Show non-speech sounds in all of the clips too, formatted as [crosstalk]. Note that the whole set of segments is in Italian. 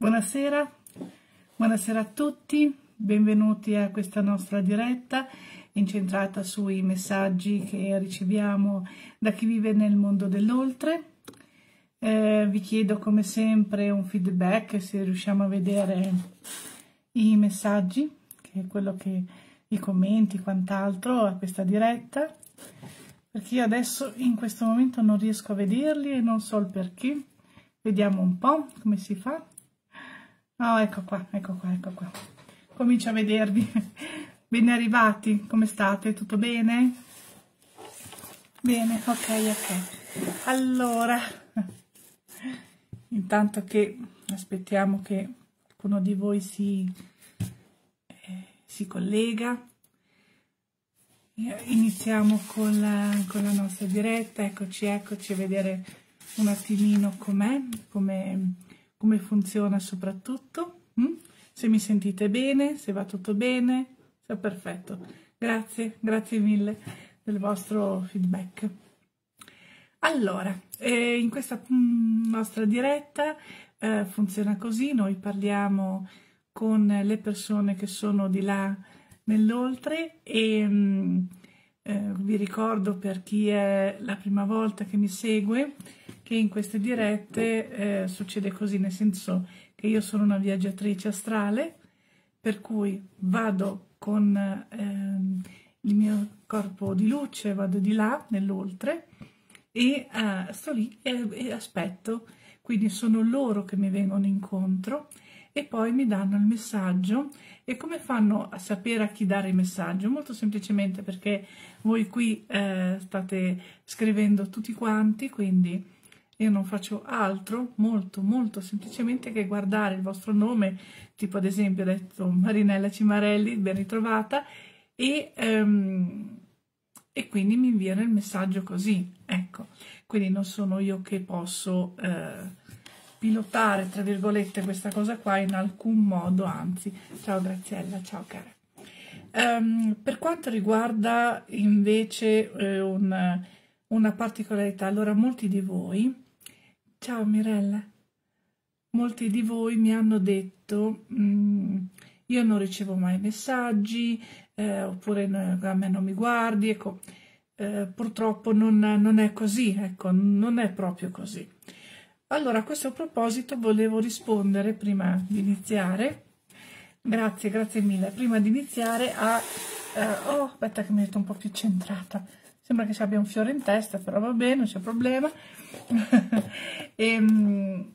Buonasera, buonasera a tutti, benvenuti a questa nostra diretta incentrata sui messaggi che riceviamo da chi vive nel mondo dell'oltre. Eh, vi chiedo come sempre un feedback se riusciamo a vedere i messaggi, che è quello che i commenti, quant'altro a questa diretta, perché io adesso in questo momento non riesco a vederli e non so il perché. Vediamo un po' come si fa. Oh, ecco qua, ecco qua, ecco qua. Comincio a vedervi. [laughs] ben arrivati, come state? Tutto bene? Bene, ok, ok. Allora, intanto che aspettiamo che qualcuno di voi si, eh, si collega, iniziamo con la, con la nostra diretta. Eccoci, eccoci a vedere un attimino com'è, come come funziona soprattutto, hm? se mi sentite bene, se va tutto bene, se è perfetto. Grazie, grazie mille del vostro feedback. Allora, eh, in questa mm, nostra diretta eh, funziona così, noi parliamo con le persone che sono di là nell'oltre e mh, mm, eh, vi ricordo per chi è la prima volta che mi segue, che in queste dirette eh, succede così, nel senso che io sono una viaggiatrice astrale, per cui vado con eh, il mio corpo di luce, vado di là, nell'oltre, e eh, sto lì e, e aspetto. Quindi sono loro che mi vengono incontro e poi mi danno il messaggio. E come fanno a sapere a chi dare il messaggio? Molto semplicemente perché voi qui eh, state scrivendo tutti quanti, quindi io non faccio altro, molto, molto semplicemente che guardare il vostro nome, tipo ad esempio ho detto Marinella Cimarelli, ben ritrovata, e, um, e quindi mi inviano il messaggio così, ecco. Quindi non sono io che posso eh, pilotare, tra virgolette, questa cosa qua in alcun modo, anzi. Ciao Graziella, ciao cara. Um, per quanto riguarda invece eh, un, una particolarità, allora molti di voi Ciao Mirella, molti di voi mi hanno detto mm, io non ricevo mai messaggi eh, oppure a me non mi guardi, ecco, eh, purtroppo non, non, è così, ecco, non è proprio così. Allora, a questo proposito volevo rispondere prima di iniziare, grazie, grazie mille, prima di iniziare a... Eh, oh, aspetta che mi metto un po' più centrata sembra che si abbia un fiore in testa però va bene non c'è problema [laughs] e, ehm,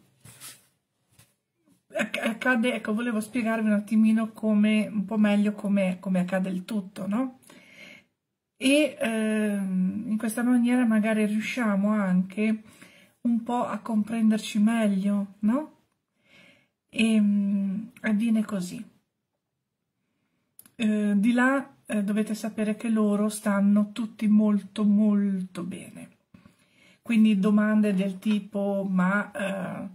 accade ecco volevo spiegarvi un attimino come un po' meglio come, come accade il tutto no e ehm, in questa maniera magari riusciamo anche un po' a comprenderci meglio, no? E ehm, mh, avviene così. Eh, di là eh, dovete sapere che loro stanno tutti molto molto bene. Quindi domande del tipo ma eh,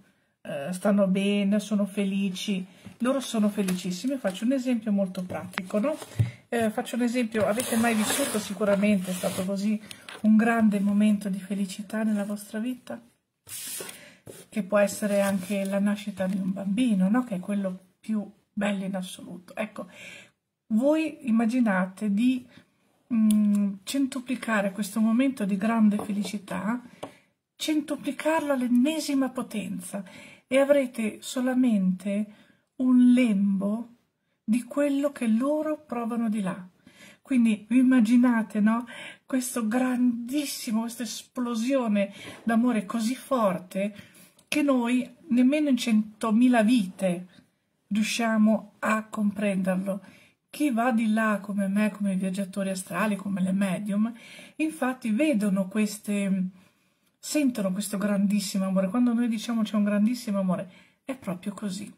eh stanno bene, sono felici, loro sono felicissimi. Faccio un esempio molto pratico, no? Eh, faccio un esempio, avete mai vissuto sicuramente, è stato così, un grande momento di felicità nella vostra vita? Che può essere anche la nascita di un bambino, no? Che è quello più bello in assoluto. Ecco, voi immaginate di mh, mm, centuplicare questo momento di grande felicità, centuplicarlo all'ennesima potenza e avrete solamente un lembo di quello che loro provano di là. Quindi vi immaginate, no? Questo grandissimo, questa esplosione d'amore così forte che noi nemmeno in centomila vite riusciamo a comprenderlo chi va di là come me, come i viaggiatori astrali, come le medium, infatti vedono queste, sentono questo grandissimo amore. Quando noi diciamo c'è un grandissimo amore, è proprio così.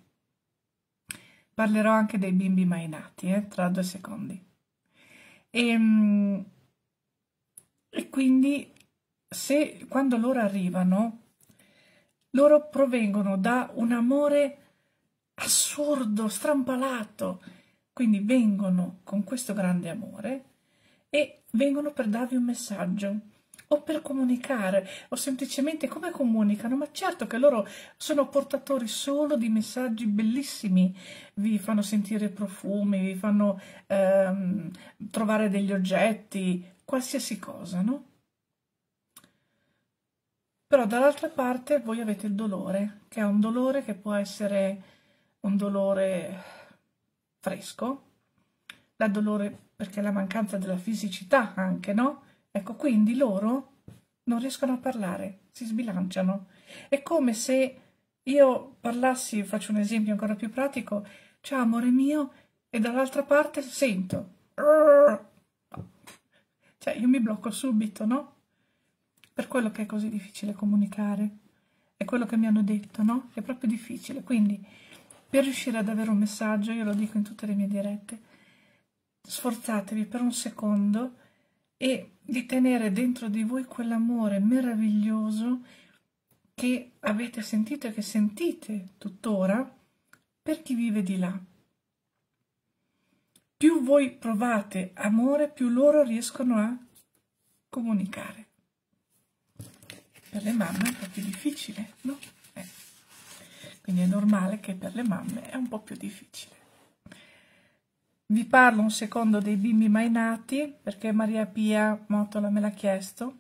Parlerò anche dei bimbi mai nati, eh, tra due secondi. E, ehm, e quindi se quando loro arrivano, loro provengono da un amore assurdo, strampalato, quindi vengono con questo grande amore e vengono per darvi un messaggio o per comunicare o semplicemente come comunicano, ma certo che loro sono portatori solo di messaggi bellissimi, vi fanno sentire profumi, vi fanno ehm, trovare degli oggetti, qualsiasi cosa, no? Però dall'altra parte voi avete il dolore, che è un dolore che può essere un dolore fresco, da dolore perché la mancanza della fisicità anche, no? Ecco, quindi loro non riescono a parlare, si sbilanciano. È come se io parlassi, faccio un esempio ancora più pratico, ciao amore mio, e dall'altra parte sento. Cioè, io mi blocco subito, no? Per quello che è così difficile comunicare. È quello che mi hanno detto, no? È proprio difficile. Quindi per riuscire ad avere un messaggio, io lo dico in tutte le mie dirette, sforzatevi per un secondo e di tenere dentro di voi quell'amore meraviglioso che avete sentito e che sentite tuttora per chi vive di là. Più voi provate amore, più loro riescono a comunicare. Per le mamme è un po' più difficile, no? quindi è normale che per le mamme è un po' più difficile. Vi parlo un secondo dei bimbi mai nati perché Maria Pia Motola me l'ha chiesto.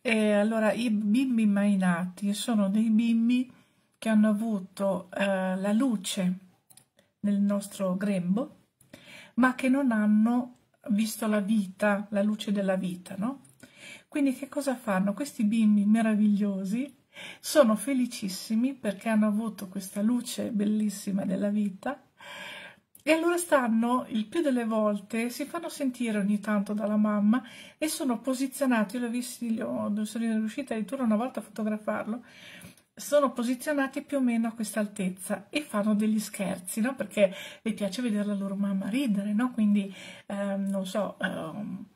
E allora i bimbi mai nati sono dei bimbi che hanno avuto eh, la luce nel nostro grembo, ma che non hanno visto la vita, la luce della vita, no? Quindi che cosa fanno? Questi bimbi meravigliosi sono felicissimi perché hanno avuto questa luce bellissima della vita e allora stanno, il più delle volte, si fanno sentire ogni tanto dalla mamma e sono posizionati, io l'ho visto, io sono riuscita addirittura una volta a fotografarlo, sono posizionati più o meno a questa altezza e fanno degli scherzi, no? Perché le piace vedere la loro mamma ridere, no? Quindi, ehm, non so, ehm,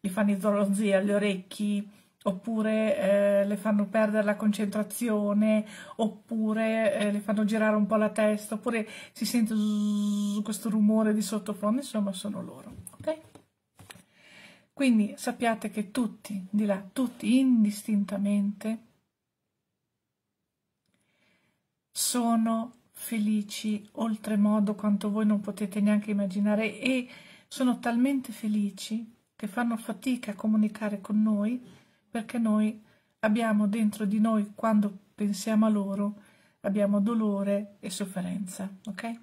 gli fanno i zorozzi agli orecchi, oppure eh, le fanno perdere la concentrazione, oppure eh, le fanno girare un po' la testa, oppure si sente zzz, questo rumore di sottofondo, insomma sono loro, ok? Quindi sappiate che tutti, di là, tutti indistintamente, sono felici oltremodo quanto voi non potete neanche immaginare e sono talmente felici che fanno fatica a comunicare con noi perché noi abbiamo dentro di noi, quando pensiamo a loro, abbiamo dolore e sofferenza, ok?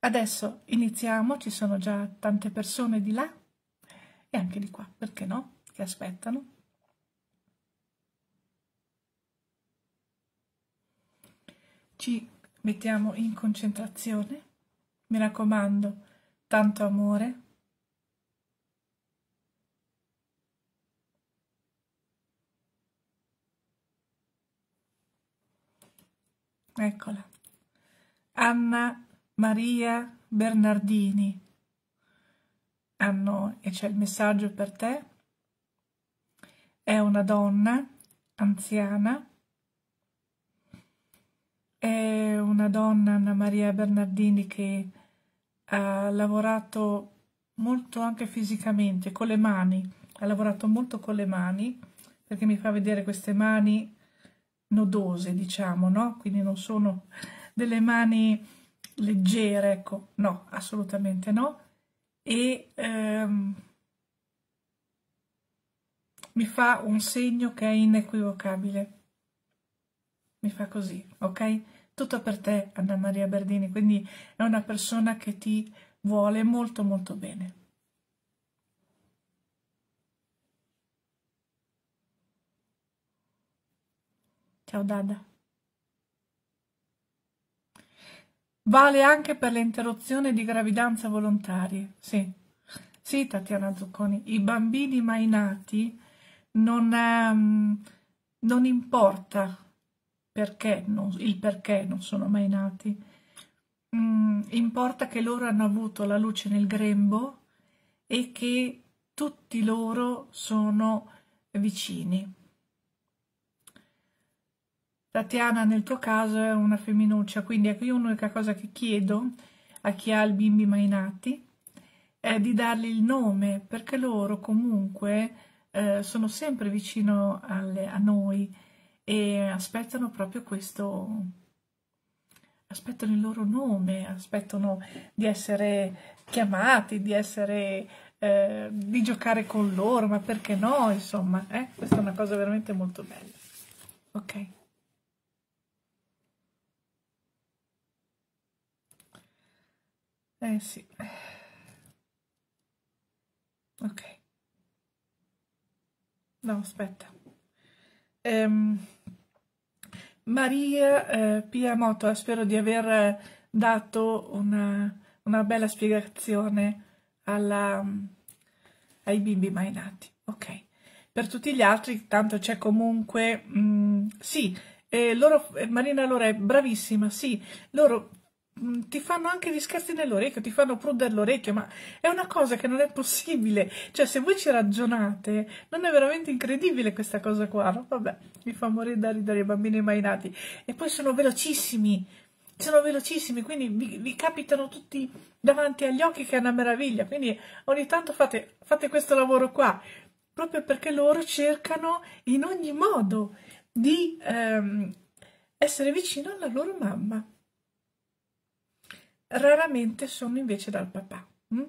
Adesso iniziamo, ci sono già tante persone di là e anche di qua, perché no? Che aspettano. Ci mettiamo in concentrazione, mi raccomando, tanto amore, eccola, Anna Maria Bernardini. Hanno, e c'è il messaggio per te, è una donna anziana, è una donna, Anna Maria Bernardini, che ha lavorato molto anche fisicamente, con le mani, ha lavorato molto con le mani, perché mi fa vedere queste mani nodose, diciamo, no? Quindi non sono delle mani leggere, ecco, no, assolutamente no. E ehm, mi fa un segno che è inequivocabile. Mi fa così, ok? Tutto per te, Anna Maria Berdini, quindi è una persona che ti vuole molto molto bene. Ciao Dada. Vale anche per le interruzioni di gravidanza volontarie, sì. Sì, Tatiana Zucconi, i bambini mai nati non, um, non importa perché, non, il perché non sono mai nati. Mm, importa che loro hanno avuto la luce nel grembo e che tutti loro sono vicini. Tatiana nel tuo caso è una femminuccia, quindi ecco io l'unica cosa che chiedo a chi ha i bimbi mai nati è di dargli il nome, perché loro comunque eh, sono sempre vicino alle, a noi e aspettano proprio questo, aspettano il loro nome, aspettano di essere chiamati, di essere... Eh, di giocare con loro, ma perché no, insomma, eh? questa è una cosa veramente molto bella. Ok. Eh sì. Ok. No, aspetta. Um, ehm, Maria eh, Piamoto, spero di aver dato una, una bella spiegazione alla, ai bimbi mai nati. Ok. Per tutti gli altri, tanto c'è comunque... Mm, sì, eh, loro, eh, Marina Lore, bravissima, sì, loro Mm, ti fanno anche gli scherzi nell'orecchio, ti fanno prudere l'orecchio, ma è una cosa che non è possibile. Cioè, se voi ci ragionate, non è veramente incredibile questa cosa qua, no? Vabbè, mi fa morire da ridere i bambini mai nati. E poi sono velocissimi, sono velocissimi, quindi vi, vi, capitano tutti davanti agli occhi che è una meraviglia. Quindi ogni tanto fate, fate questo lavoro qua, proprio perché loro cercano in ogni modo di ehm, essere vicino alla loro mamma raramente sono invece dal papà. Hm?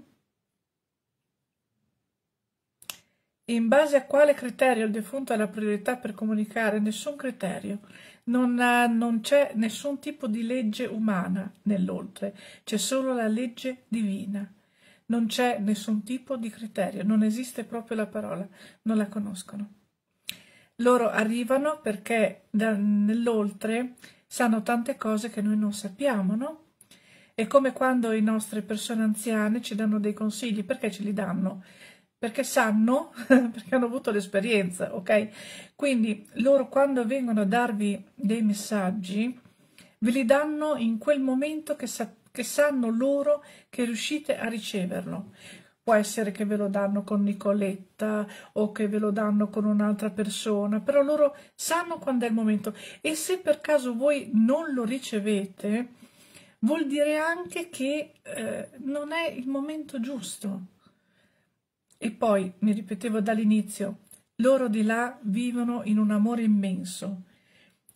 In base a quale criterio il defunto ha la priorità per comunicare? Nessun criterio. Non, non c'è nessun tipo di legge umana nell'oltre, c'è solo la legge divina. Non c'è nessun tipo di criterio, non esiste proprio la parola, non la conoscono. Loro arrivano perché da, nell'oltre sanno tante cose che noi non sappiamo, no? È come quando le nostre persone anziane ci danno dei consigli, perché ce li danno? Perché sanno, [laughs] perché hanno avuto l'esperienza, ok? Quindi loro quando vengono a darvi dei messaggi, ve li danno in quel momento che, sa che sanno loro che riuscite a riceverlo può essere che ve lo danno con Nicoletta o che ve lo danno con un'altra persona, però loro sanno quando è il momento e se per caso voi non lo ricevete, vuol dire anche che eh, non è il momento giusto. E poi, mi ripetevo dall'inizio, loro di là vivono in un amore immenso.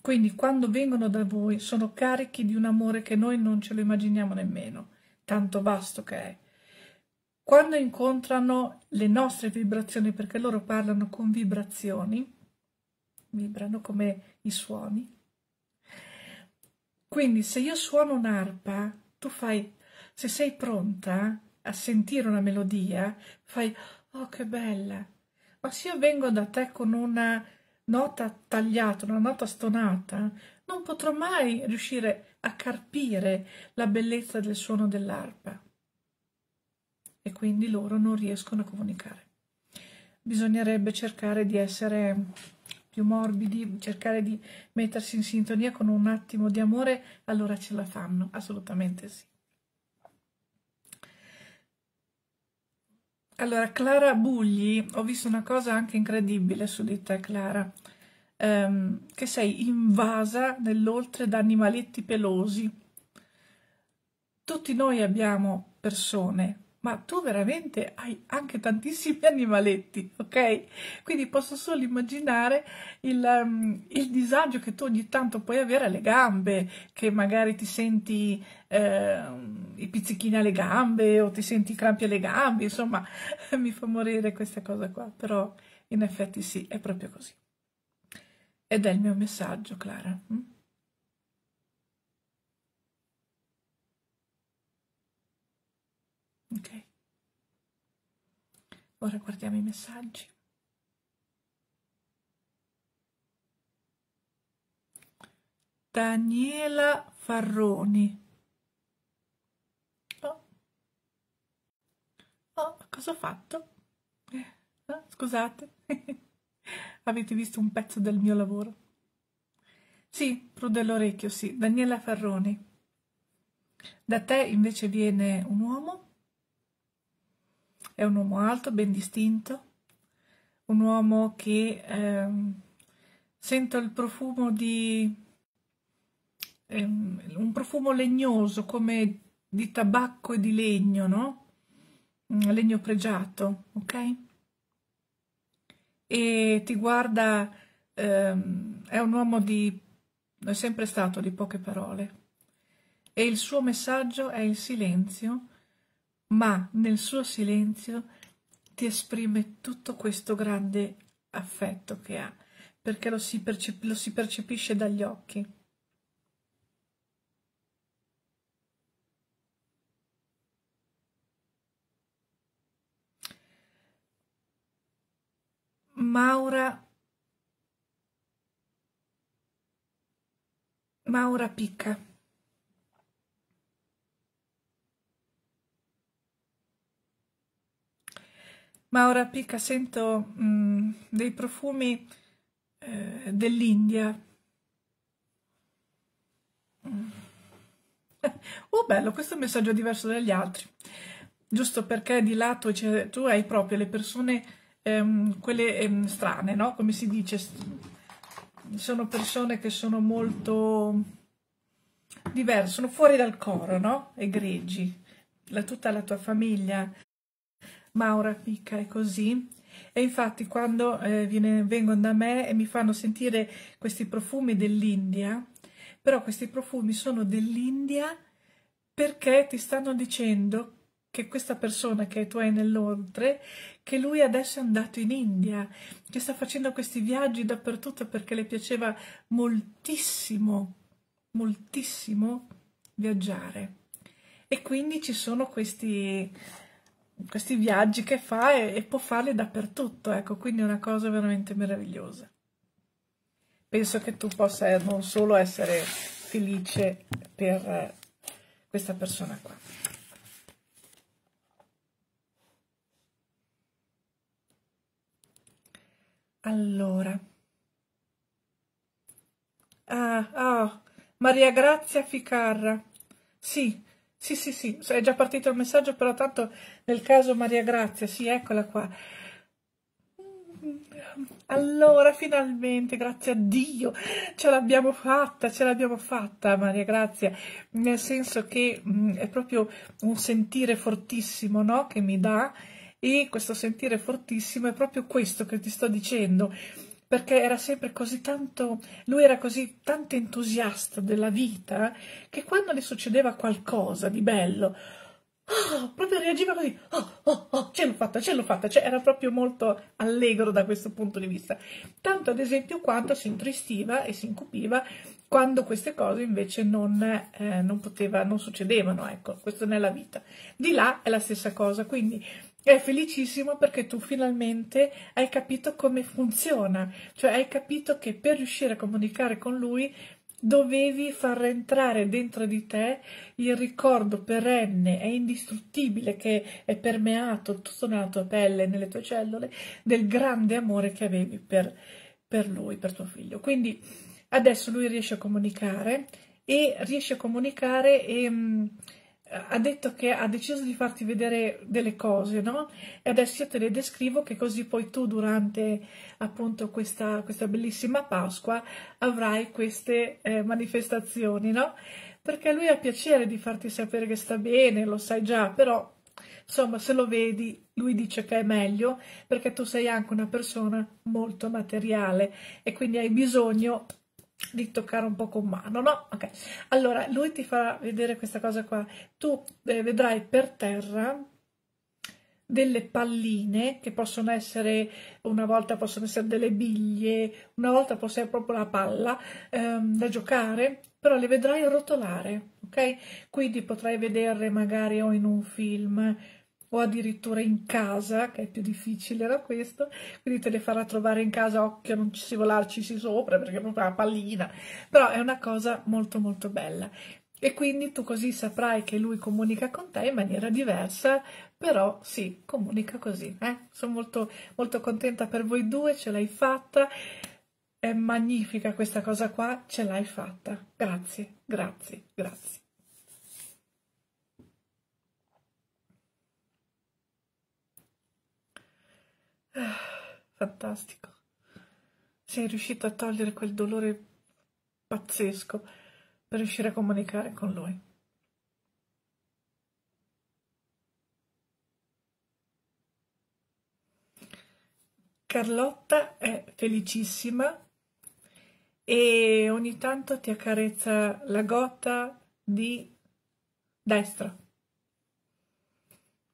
Quindi quando vengono da voi sono carichi di un amore che noi non ce lo immaginiamo nemmeno, tanto vasto che è. Quando incontrano le nostre vibrazioni, perché loro parlano con vibrazioni, vibrano come i suoni, quindi se io suono un'arpa, tu fai, se sei pronta a sentire una melodia, fai, oh che bella, ma se io vengo da te con una nota tagliata, una nota stonata, non potrò mai riuscire a carpire la bellezza del suono dell'arpa. E quindi loro non riescono a comunicare. Bisognerebbe cercare di essere più morbidi, cercare di mettersi in sintonia con un attimo di amore, allora ce la fanno, assolutamente sì. Allora, Clara Bugli, ho visto una cosa anche incredibile su di te, Clara, ehm, che sei invasa nell'oltre da animaletti pelosi. Tutti noi abbiamo persone ma tu veramente hai anche tantissimi [laughs] animaletti, ok? Quindi posso solo immaginare il, um, il disagio che tu ogni tanto puoi avere alle gambe, che magari ti senti eh, i pizzichini alle gambe o ti senti i crampi alle gambe, insomma, [laughs] mi fa morire questa cosa qua, però in effetti sì, è proprio così. Ed è il mio messaggio, Clara. Mm? Ora guardiamo i messaggi. Daniela Farroni. Oh, oh cosa ho fatto? Eh, scusate, [laughs] avete visto un pezzo del mio lavoro? Sì, prude l'orecchio, sì, Daniela Farroni. Da te invece viene un uomo è un uomo alto, ben distinto, un uomo che ehm, sento il profumo di ehm, un profumo legnoso come di tabacco e di legno, no? Mm, legno pregiato, ok? E ti guarda, ehm, è un uomo di, è sempre stato di poche parole. E il suo messaggio è il silenzio ma nel suo silenzio ti esprime tutto questo grande affetto che ha, perché lo si, percep lo si percepisce dagli occhi. Maura Maura Picca ma ora picca sento mh, mm, dei profumi eh, dell'India. Mm. [laughs] Oh bello, questo è un messaggio diverso dagli altri, giusto perché di lato cioè, tu hai proprio le persone, ehm, quelle ehm, strane, no? Come si dice, sono persone che sono molto diverse, sono fuori dal coro, no? Egregi, la, tutta la tua famiglia Maura Picca è così e infatti quando eh, viene, vengono da me e mi fanno sentire questi profumi dell'India però questi profumi sono dell'India perché ti stanno dicendo che questa persona che tu hai nell'oltre, che lui adesso è andato in India, che sta facendo questi viaggi dappertutto perché le piaceva moltissimo, moltissimo viaggiare. E quindi ci sono questi, questi viaggi che fa e, e può farli dappertutto, ecco, quindi è una cosa veramente meravigliosa. Penso che tu possa non solo essere felice per eh, questa persona qua. Allora, ah, oh, Maria Grazia Ficarra, sì, sì, sì, sì, è già partito il messaggio, però tanto nel caso Maria Grazia, sì, eccola qua. Allora, finalmente, grazie a Dio, ce l'abbiamo fatta, ce l'abbiamo fatta, Maria Grazia, nel senso che mh, mm, è proprio un sentire fortissimo, no? Che mi dà e questo sentire fortissimo è proprio questo che ti sto dicendo perché era sempre così tanto, lui era così tanto entusiasta della vita che quando le succedeva qualcosa di bello, oh, proprio reagiva così, oh, oh, oh, ce l'ho fatta, ce l'ho fatta, cioè, era proprio molto allegro da questo punto di vista. Tanto ad esempio quanto si intristiva e si incupiva quando queste cose invece non, eh, non, poteva, non succedevano, ecco, questo nella vita. Di là è la stessa cosa, quindi è felicissimo perché tu finalmente hai capito come funziona, cioè hai capito che per riuscire a comunicare con lui dovevi far entrare dentro di te il ricordo perenne e indistruttibile che è permeato tutto nella tua pelle nelle tue cellule del grande amore che avevi per, per lui, per tuo figlio. Quindi adesso lui riesce a comunicare e riesce a comunicare e mm, ha detto che ha deciso di farti vedere delle cose, no? E adesso io te le descrivo che così poi tu durante appunto questa, questa bellissima Pasqua avrai queste eh, manifestazioni, no? Perché lui ha piacere di farti sapere che sta bene, lo sai già, però insomma se lo vedi lui dice che è meglio perché tu sei anche una persona molto materiale e quindi hai bisogno di toccare un po' con mano, no? Ok, allora lui ti farà vedere questa cosa qua. Tu eh, vedrai per terra delle palline che possono essere, una volta possono essere delle biglie, una volta può essere proprio la palla ehm, da giocare, però le vedrai rotolare, ok? Quindi potrai vederle magari o in un film, o addirittura in casa, che è più difficile da questo, quindi te le farà trovare in casa, occhio non ci si volarci sopra perché è proprio una pallina, però è una cosa molto molto bella e quindi tu così saprai che lui comunica con te in maniera diversa, però sì, comunica così. Eh? Sono molto, molto contenta per voi due, ce l'hai fatta, è magnifica questa cosa qua, ce l'hai fatta. Grazie, grazie, grazie. [sighs] Fantastico. Sei riuscito a togliere quel dolore pazzesco per riuscire a comunicare con lui. Carlotta è felicissima e ogni tanto ti accarezza la gotta di destra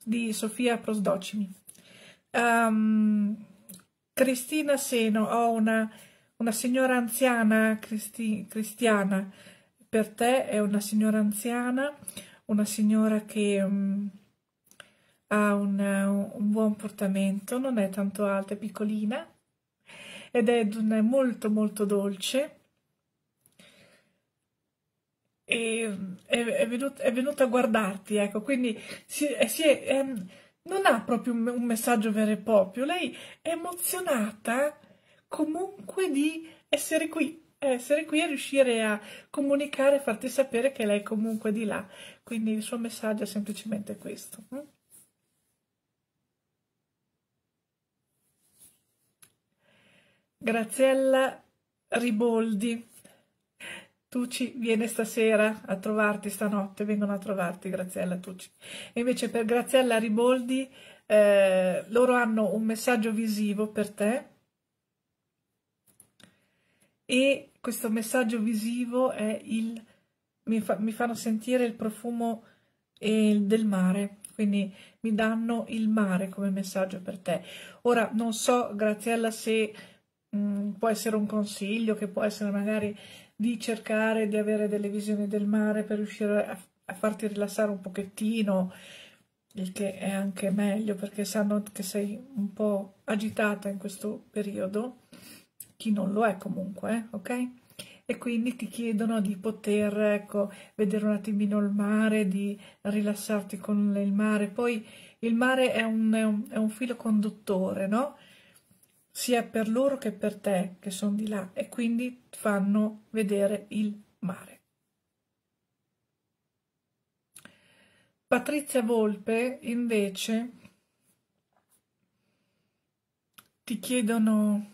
di Sofia Prosdocini um, Cristina Seno, ho una, una signora anziana cristi, cristiana, per te è una signora anziana, una signora che um, ha un, un, buon portamento, non è tanto alta, è piccolina ed è, è molto molto dolce. E mm, è, è, venuta, è venuta a guardarti, ecco, quindi si, si è, ehm, non ha proprio un, un messaggio vero e proprio, lei è emozionata comunque di essere qui, essere qui e riuscire a comunicare, farti sapere che lei è comunque di là. Quindi il suo messaggio è semplicemente questo. Mm? Graziella Riboldi. Tucci viene stasera a trovarti stanotte, vengono a trovarti Graziella Tucci. E invece per Graziella Riboldi eh, loro hanno un messaggio visivo per te e questo messaggio visivo è il mi, fa, mi fanno sentire il profumo eh, del mare, quindi mi danno il mare come messaggio per te. Ora non so Graziella se mh, mm, può essere un consiglio, che può essere magari di cercare di avere delle visioni del mare per riuscire a, a farti rilassare un pochettino, il che è anche meglio perché sanno che sei un po' agitata in questo periodo, chi non lo è comunque, eh, ok? E quindi ti chiedono di poter ecco, vedere un attimino il mare, di rilassarti con il mare. Poi il mare è un, è un, è un filo conduttore, no? sia per loro che per te che sono di là e quindi fanno vedere il mare. Patrizia Volpe invece ti chiedono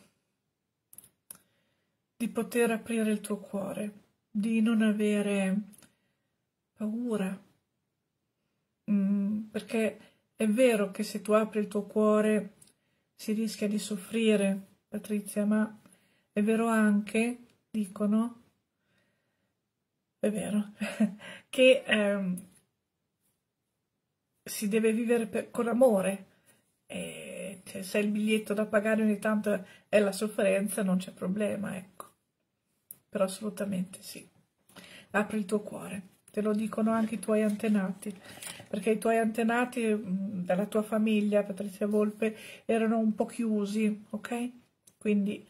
di poter aprire il tuo cuore, di non avere paura, mm, perché è vero che se tu apri il tuo cuore si rischia di soffrire, Patrizia, ma è vero anche, dicono, è vero, [laughs] che ehm, si deve vivere per, con amore. E, cioè, se il biglietto da pagare ogni tanto è la sofferenza, non c'è problema, ecco. Però assolutamente sì. Apri il tuo cuore te lo dicono anche i tuoi antenati, perché i tuoi antenati dalla tua famiglia, Patrizia Volpe, erano un po' chiusi, ok? Quindi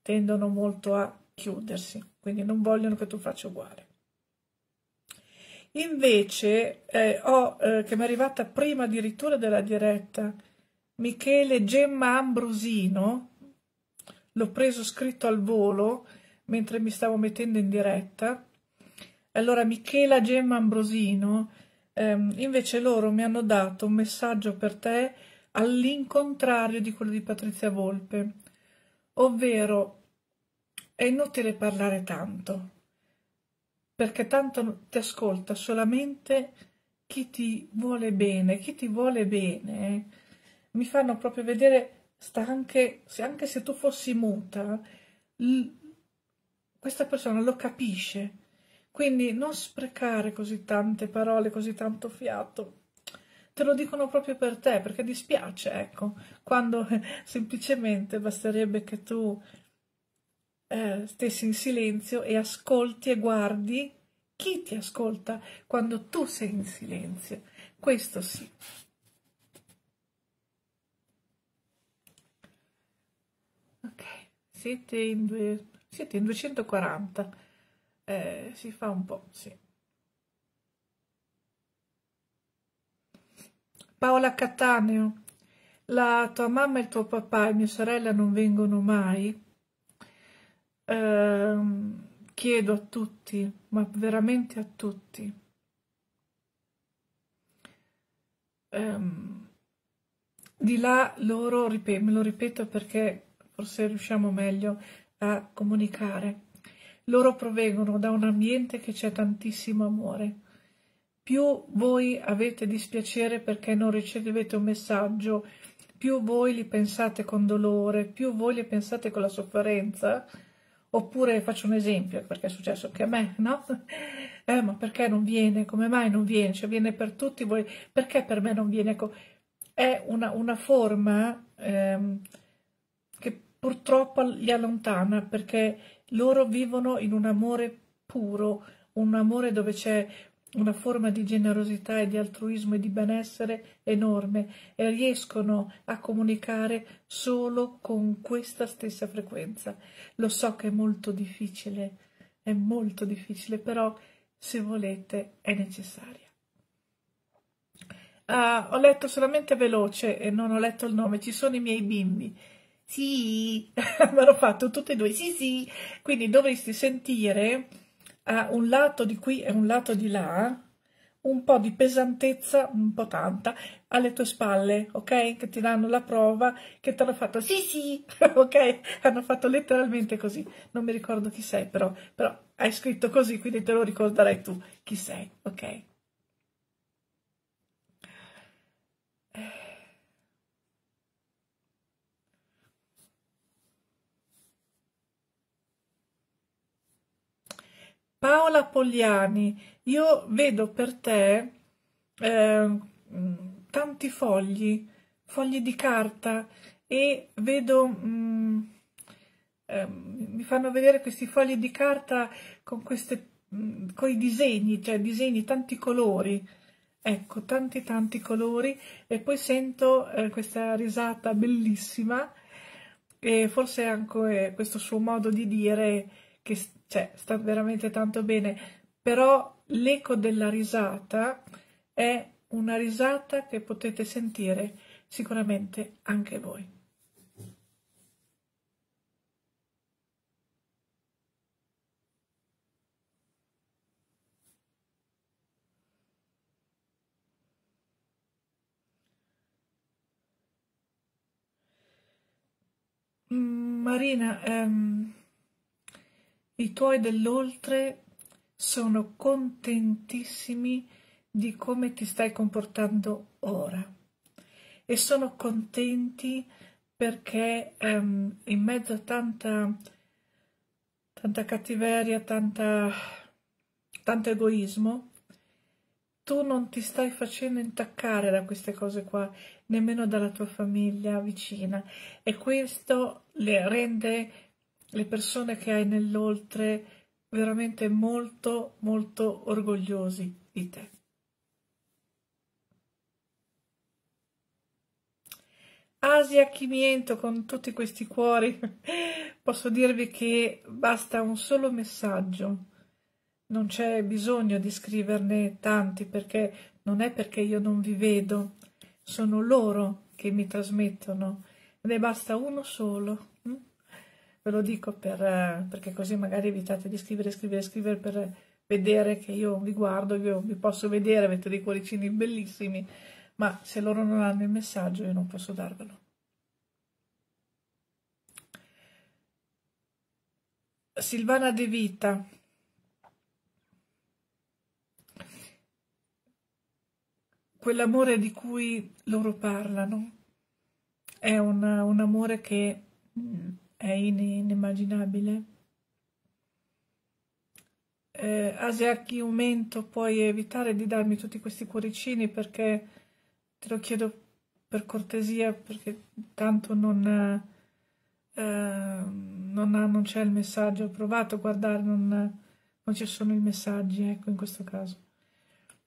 tendono molto a chiudersi, quindi non vogliono che tu faccia uguale. Invece eh, ho, eh, che mi è arrivata prima addirittura della diretta, Michele Gemma Ambrosino, l'ho preso scritto al volo mentre mi stavo mettendo in diretta, allora Michela Gemma Ambrosino, ehm, invece loro mi hanno dato un messaggio per te all'incontrario di quello di Patrizia Volpe, ovvero è inutile parlare tanto, perché tanto ti ascolta solamente chi ti vuole bene, chi ti vuole bene, eh. mi fanno proprio vedere, sta anche, se, anche se tu fossi muta, questa persona lo capisce, quindi non sprecare così tante parole, così tanto fiato. Te lo dicono proprio per te, perché dispiace, ecco, quando eh, semplicemente basterebbe che tu eh, stessi in silenzio e ascolti e guardi chi ti ascolta quando tu sei in silenzio. Questo sì. Ok, siete in, due, siete in 240 eh, si fa un po', sì. Paola Cattaneo, la tua mamma e il tuo papà e mia sorella non vengono mai? Eh, chiedo a tutti, ma veramente a tutti. Eh, di là loro, me lo ripeto perché forse riusciamo meglio a comunicare loro provengono da un ambiente che c'è tantissimo amore. Più voi avete dispiacere perché non ricevete un messaggio, più voi li pensate con dolore, più voi li pensate con la sofferenza, oppure faccio un esempio, perché è successo anche a me, no? Eh, ma perché non viene? Come mai non viene? Cioè viene per tutti voi, perché per me non viene? Ecco, è una, una forma ehm, che purtroppo li allontana, perché loro vivono in un amore puro, un amore dove c'è una forma di generosità e di altruismo e di benessere enorme e riescono a comunicare solo con questa stessa frequenza. Lo so che è molto difficile, è molto difficile, però se volete è necessaria. Uh, ho letto solamente veloce e non ho letto il nome, ci sono i miei bimbi sì, [laughs] mi hanno fatto tutti e due sì sì, quindi dovresti sentire a eh, un lato di qui e un lato di là un po' di pesantezza, un po' tanta, alle tue spalle, ok? Che ti danno la prova, che ti hanno fatto sì sì, [laughs] ok? Hanno fatto letteralmente così, non mi ricordo chi sei però, però hai scritto così, quindi te lo ricorderai tu chi sei, ok? Paola Pogliani, io vedo per te eh, tanti fogli, fogli di carta e vedo, mm, eh, mi fanno vedere questi fogli di carta con queste mm, con i disegni, cioè disegni tanti colori, ecco, tanti tanti colori e poi sento eh, questa risata bellissima e forse anche questo suo modo di dire che cioè, sta veramente tanto bene, però l'eco della risata è una risata che potete sentire sicuramente anche voi. Mm, Marina, ehm, i tuoi dell'oltre sono contentissimi di come ti stai comportando ora e sono contenti perché um, in mezzo a tanta, tanta cattiveria, tanta, tanto egoismo, tu non ti stai facendo intaccare da queste cose qua, nemmeno dalla tua famiglia vicina e questo le rende le persone che hai nell'oltre veramente molto, molto orgogliosi di te. Asia Chimiento con tutti questi cuori, [laughs] posso dirvi che basta un solo messaggio, non c'è bisogno di scriverne tanti perché non è perché io non vi vedo, sono loro che mi trasmettono, ne basta uno solo ve lo dico per, eh, perché così magari evitate di scrivere, scrivere, scrivere per vedere che io vi guardo, io vi posso vedere, avete dei cuoricini bellissimi, ma se loro non hanno il messaggio io non posso darvelo. Silvana De Vita. Quell'amore di cui loro parlano è un, un amore che mm, è inimmaginabile. Eh, Asiachiumento, puoi evitare di darmi tutti questi cuoricini perché te lo chiedo per cortesia, perché tanto non, eh, non, ha, non c'è il messaggio. Ho provato a guardare, non, non ci sono i messaggi, ecco, in questo caso.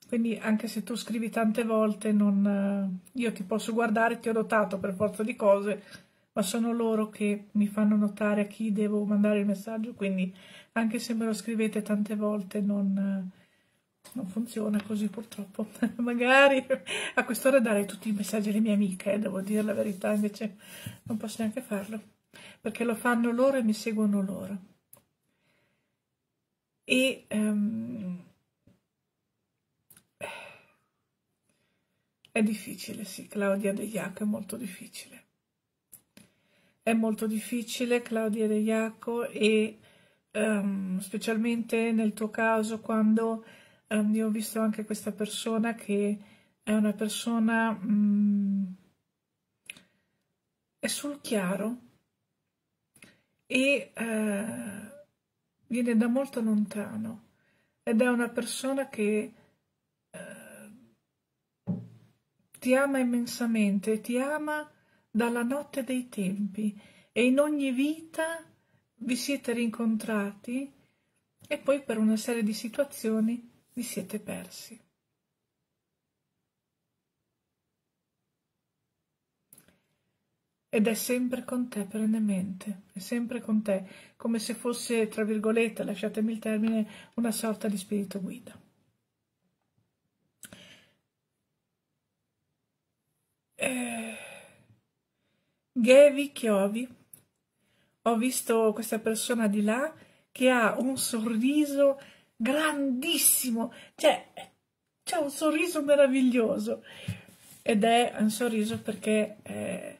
Quindi anche se tu scrivi tante volte, non, io ti posso guardare, ti ho dotato per forza di cose ma sono loro che mi fanno notare a chi devo mandare il messaggio, quindi anche se me lo scrivete tante volte non, non funziona così purtroppo. [laughs] Magari a quest'ora dare tutti i messaggi alle mie amiche, eh, devo dire la verità, invece non posso neanche farlo, perché lo fanno loro e mi seguono loro. E... Um, è difficile, sì, Claudia degli Hack è molto difficile è molto difficile, Claudia De Iaco, e um, specialmente nel tuo caso quando um, io ho visto anche questa persona che è una persona... Um, è sul chiaro e eh, viene da molto lontano ed è una persona che eh, ti ama immensamente, ti ama dalla notte dei tempi e in ogni vita vi siete rincontrati e poi per una serie di situazioni vi siete persi. Ed è sempre con te perennemente, è sempre con te, come se fosse, tra virgolette, lasciatemi il termine, una sorta di spirito guida. Eh, Gavi Chiovi. Ho visto questa persona di là che ha un sorriso grandissimo, cioè c'è un sorriso meraviglioso ed è un sorriso perché è, eh,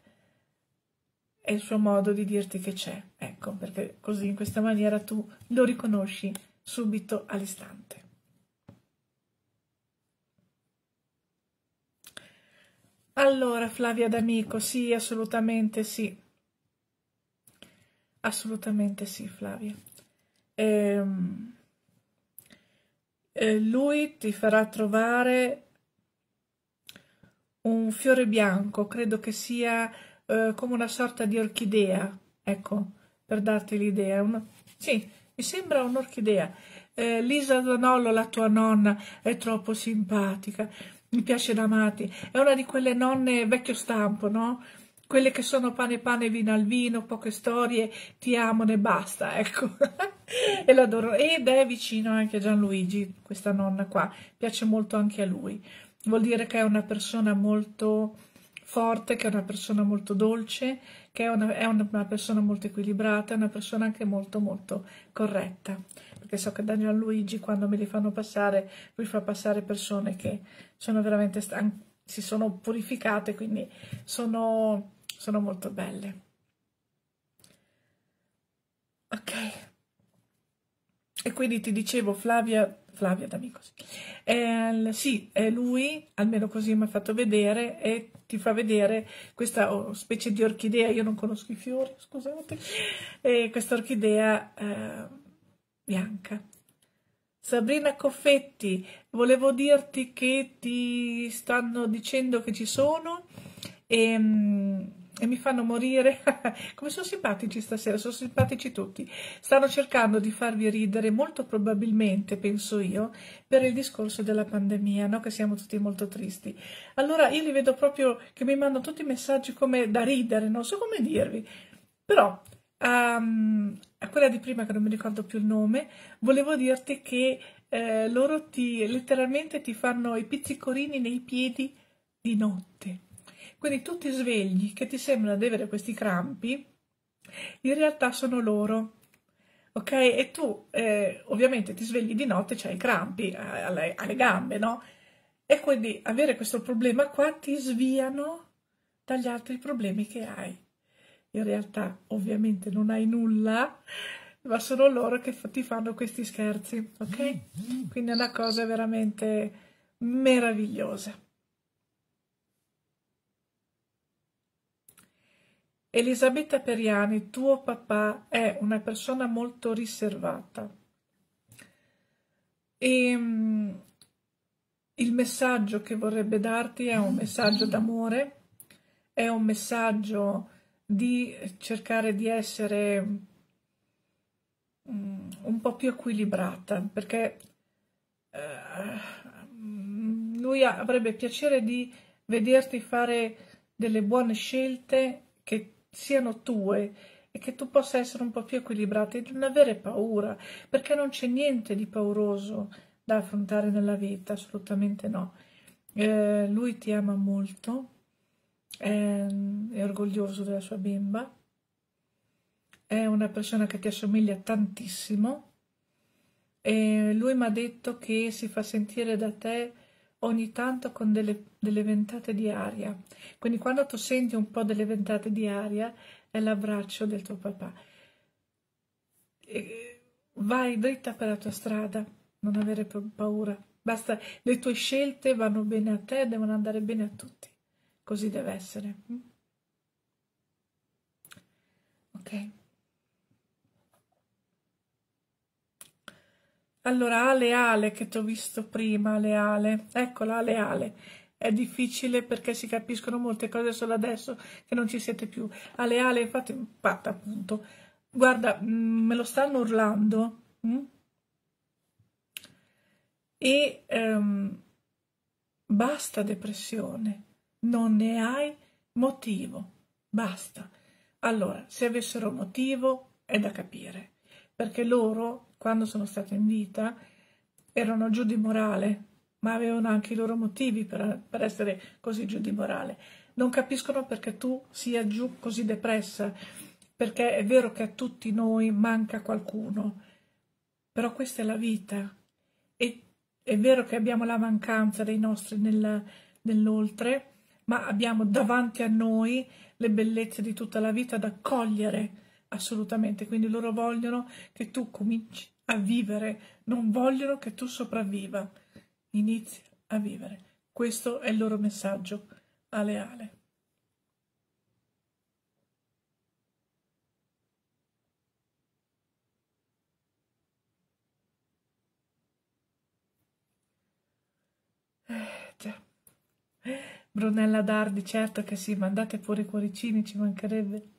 è il suo modo di dirti che c'è, ecco, perché così in questa maniera tu lo riconosci subito all'istante. Allora, Flavia D'Amico, sì, assolutamente sì. Assolutamente sì, Flavia. Ehm, eh, lui ti farà trovare un fiore bianco, credo che sia eh, come una sorta di orchidea, ecco, per darti l'idea. Un... Sì, mi sembra un'orchidea. Eh, Lisa Zanollo, la tua nonna, è troppo simpatica mi piace da amati, È una di quelle nonne vecchio stampo, no? Quelle che sono pane pane, vino al vino, poche storie, ti amo, e basta, ecco. [laughs] e l'adoro. Ed è vicino anche a Gianluigi, questa nonna qua. Piace molto anche a lui. Vuol dire che è una persona molto forte, che è una persona molto dolce, che è una, è una persona molto equilibrata, è una persona anche molto molto corretta perché so che da Gianluigi quando me li fanno passare, lui fa passare persone che sono veramente stanche, si sono purificate, quindi sono, sono molto belle. Ok. E quindi ti dicevo, Flavia, Flavia D'Amico, eh, sì, eh, sì eh, lui, almeno così mi ha fatto vedere, e ti fa vedere questa oh, specie di orchidea, io non conosco i fiori, scusate, e questa orchidea eh, Bianca. Sabrina Coffetti, volevo dirti che ti stanno dicendo che ci sono e, mm, e mi fanno morire. [laughs] Come sono simpatici stasera, sono simpatici tutti. Stanno cercando di farvi ridere, molto probabilmente, penso io, per il discorso della pandemia, no? che siamo tutti molto tristi. Allora io li vedo proprio che mi mandano tutti i messaggi come da ridere, non so come dirvi. Però um, ehm, a quella di prima che non mi ricordo più il nome, volevo dirti che eh, loro ti letteralmente ti fanno i pizzicorini nei piedi di notte. Quindi tu ti svegli che ti sembrano di avere questi crampi, in realtà sono loro. Ok? E tu eh, ovviamente ti svegli di notte, c'hai i crampi eh, alle, alle gambe, no? E quindi avere questo problema qua ti sviano dagli altri problemi che hai in realtà ovviamente non hai nulla, ma sono loro che ti fanno questi scherzi, ok? Mm, mm. Quindi è una cosa veramente meravigliosa. Elisabetta Periani, tuo papà è una persona molto riservata. E ehm, il messaggio che vorrebbe darti è un mm. messaggio d'amore, è un messaggio di cercare di essere mm, un po' più equilibrata perché eh, lui avrebbe piacere di vederti fare delle buone scelte che siano tue e che tu possa essere un po' più equilibrata e non avere paura perché non c'è niente di pauroso da affrontare nella vita assolutamente no eh, lui ti ama molto è, ehm, è orgoglioso della sua bimba, è una persona che ti assomiglia tantissimo e lui mi ha detto che si fa sentire da te ogni tanto con delle, delle, ventate di aria. Quindi quando tu senti un po' delle ventate di aria è l'abbraccio del tuo papà. E vai dritta per la tua strada, non avere paura. Basta, le tue scelte vanno bene a te, devono andare bene a tutti. Così deve essere. Mm. Ok. Allora, Ale Ale che ti ho visto prima, Ale eccola Ale È difficile perché si capiscono molte cose solo adesso che non ci siete più. Ale Ale, infatti, fatta appunto. Guarda, mm, me lo stanno urlando. Mh? Mm? E um, basta depressione non ne hai motivo. Basta. Allora, se avessero motivo è da capire, perché loro, quando sono state in vita, erano giù di morale, ma avevano anche i loro motivi per, per essere così giù di morale. Non capiscono perché tu sia giù così depressa, perché è vero che a tutti noi manca qualcuno, però questa è la vita. E è vero che abbiamo la mancanza dei nostri nel, nell'oltre, ma abbiamo davanti a noi le bellezze di tutta la vita da cogliere assolutamente. Quindi loro vogliono che tu cominci a vivere, non vogliono che tu sopravviva. inizi a vivere. Questo è il loro messaggio alle ale. Eh, già. Brunella Dardi, certo che sì, mandate pure i cuoricini, ci mancherebbe.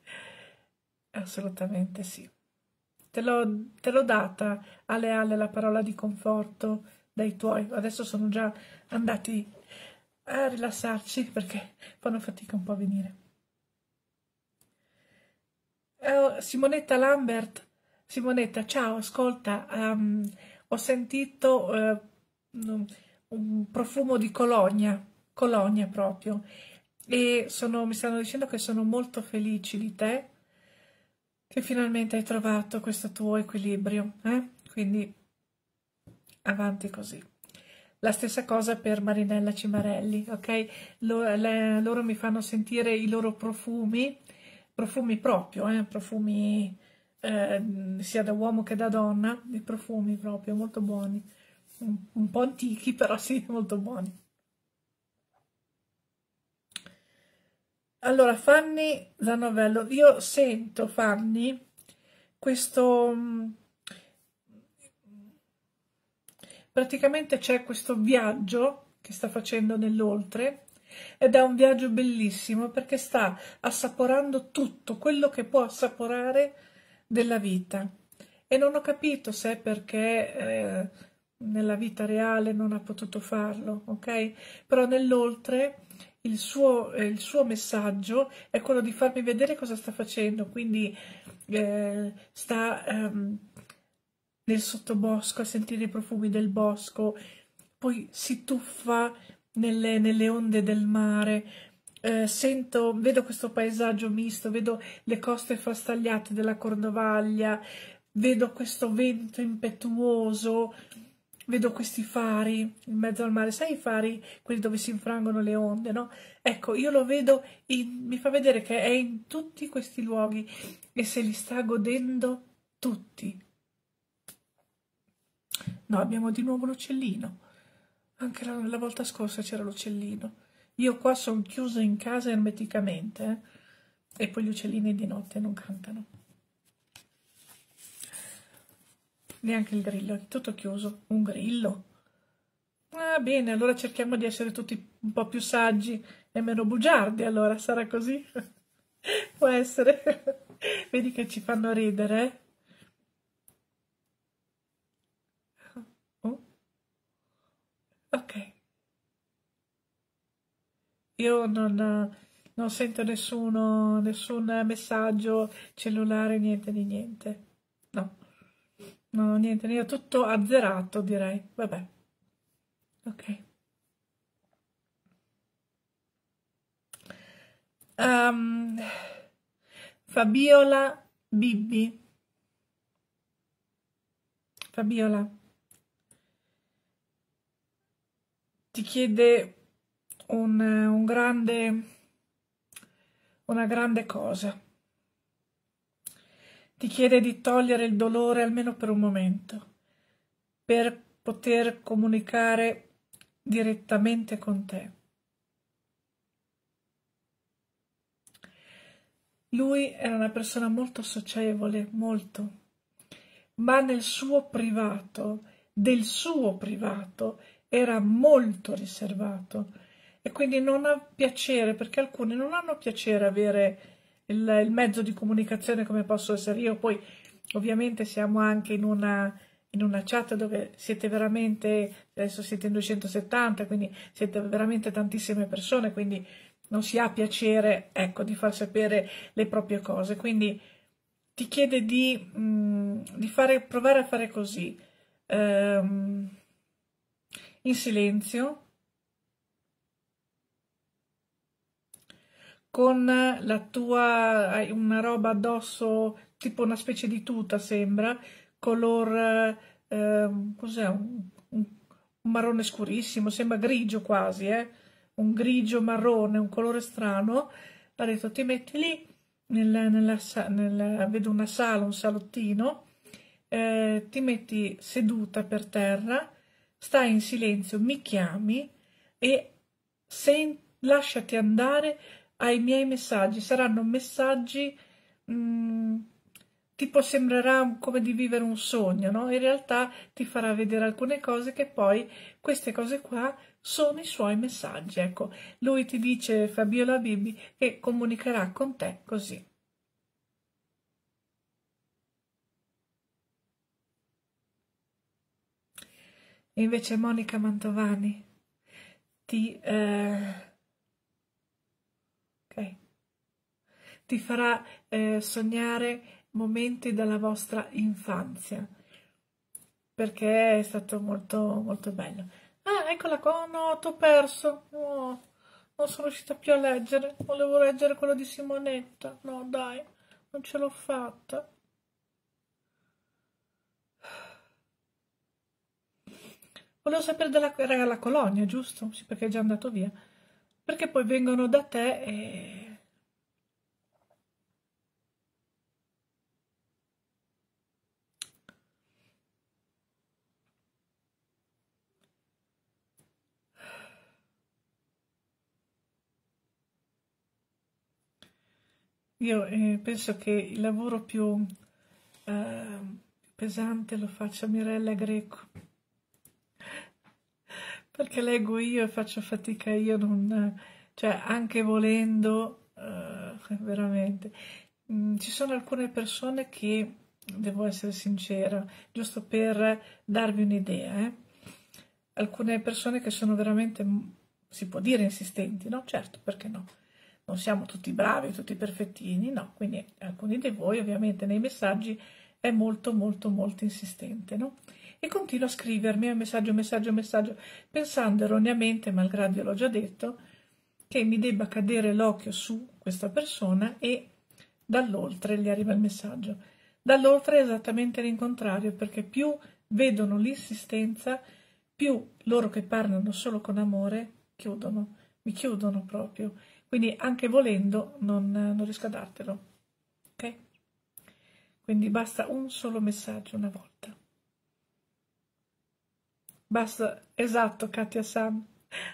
Assolutamente sì. Te l'ho data, Ale Ale, la parola di conforto dai tuoi. Adesso sono già andati a rilassarci perché fanno fatica un po' a venire. Uh, Simonetta Lambert, Simonetta, ciao, ascolta, um, ho sentito uh, un profumo di colonia Colonia proprio. E sono, mi stanno dicendo che sono molto felici di te, che finalmente hai trovato questo tuo equilibrio. Eh? Quindi avanti così. La stessa cosa per Marinella Cimarelli, ok? Loro, le, loro mi fanno sentire i loro profumi, profumi proprio, eh? profumi eh, sia da uomo che da donna, i profumi proprio molto buoni, un, un po' antichi però sì, molto buoni. Allora, Fanny Zanovello, io sento, Fanny, questo... Mm, praticamente c'è questo viaggio che sta facendo nell'oltre ed è un viaggio bellissimo perché sta assaporando tutto quello che può assaporare della vita. E non ho capito se è perché... Eh, nella vita reale non ha potuto farlo, ok? Però nell'oltre il suo, eh, il suo, messaggio è quello di farmi vedere cosa sta facendo, quindi eh, sta ehm, nel sottobosco a sentire i profumi del bosco, poi si tuffa nelle, nelle onde del mare, eh, sento, vedo questo paesaggio misto, vedo le coste frastagliate della Cordovaglia, vedo questo vento impetuoso, vedo questi fari in mezzo al mare, sai i fari, quelli dove si infrangono le onde, no? Ecco, io lo vedo, in, mi fa vedere che è in tutti questi luoghi e se li sta godendo tutti. No, abbiamo di nuovo l'uccellino. Anche la, la, volta scorsa c'era l'uccellino. Io qua sono chiusa in casa ermeticamente eh? e poi gli uccellini di notte non cantano. neanche il grillo, è tutto chiuso, un grillo. Va ah, bene, allora cerchiamo di essere tutti un po' più saggi e meno bugiardi, allora sarà così? [laughs] Può essere. [laughs] Vedi che ci fanno ridere. Oh. Ok. Io non, non sento nessuno, nessun messaggio cellulare, niente di niente. No, niente, io tutto azzerato direi. Vabbè. Ok. Um, Fabiola Bibbi. Fabiola. Ti chiede un, un grande, una grande cosa ti chiede di togliere il dolore almeno per un momento, per poter comunicare direttamente con te. Lui era una persona molto socievole, molto, ma nel suo privato, del suo privato, era molto riservato e quindi non ha piacere, perché alcuni non hanno piacere avere il, il mezzo di comunicazione come posso essere io, poi ovviamente siamo anche in una, in una chat dove siete veramente, adesso siete in 270, quindi siete veramente tantissime persone, quindi non si ha piacere ecco, di far sapere le proprie cose. Quindi ti chiede di, mh, mm, di fare, provare a fare così, ehm, in silenzio, con la tua, hai una roba addosso, tipo una specie di tuta sembra, color, eh, cos'è, un, un, un, marrone scurissimo, sembra grigio quasi, eh? un grigio marrone, un colore strano, ha detto ti metti lì, nella, nella, nella, vedo una sala, un salottino, eh, ti metti seduta per terra, stai in silenzio, mi chiami e senti lasciati andare ai miei messaggi saranno messaggi mh, mm, tipo sembrerà come di vivere un sogno, no? In realtà ti farà vedere alcune cose che poi queste cose qua sono i suoi messaggi, ecco. Lui ti dice, Fabiola Bibi, che comunicherà con te così. invece Monica Mantovani ti... Eh ok? Eh. Ti farà eh, sognare momenti della vostra infanzia perché è stato molto molto bello. Ah, eccola qua, oh, no, t'ho perso, oh, non sono riuscita più a leggere, volevo leggere quello di Simonetta, no dai, non ce l'ho fatta. Volevo sapere della, era la colonia, giusto? Sì, perché è già andato via perché poi vengono da te e... Io eh, penso che il lavoro più eh, pesante lo faccia Mirella Greco perché leggo io e faccio fatica io, non, cioè anche volendo, uh, veramente. Mm, ci sono alcune persone che, devo essere sincera, giusto per darvi un'idea, eh? alcune persone che sono veramente, mm, si può dire, insistenti, no? Certo, perché no? Non siamo tutti bravi, tutti perfettini, no? Quindi alcuni di voi ovviamente nei messaggi è molto, molto, molto insistente, no? e continua a scrivermi messaggio, messaggio, messaggio, pensando erroneamente, malgrado gliel'ho già detto, che mi debba cadere l'occhio su questa persona e dall'oltre gli arriva il messaggio. Dall'oltre è esattamente l'incontrario, perché più vedono l'insistenza, più loro che parlano solo con amore chiudono, mi chiudono proprio. Quindi anche volendo non, non riesco a dartelo. Ok? Quindi basta un solo messaggio una volta. Basta, esatto, Katia Sam,